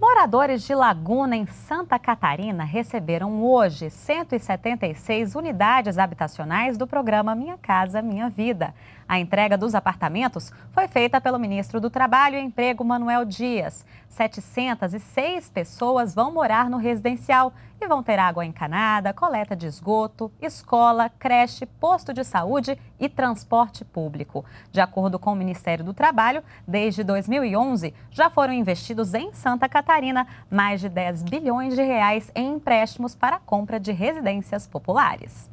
Moradores de Laguna, em Santa Catarina, receberam hoje 176 unidades habitacionais do programa Minha Casa Minha Vida. A entrega dos apartamentos foi feita pelo ministro do Trabalho e Emprego, Manuel Dias. 706 pessoas vão morar no residencial e vão ter água encanada, coleta de esgoto, escola, creche, posto de saúde e transporte público. De acordo com o Ministério do Trabalho, desde 2011 já foram investidos em Santa Catarina Catarina mais de 10 bilhões de reais em empréstimos para a compra de residências populares.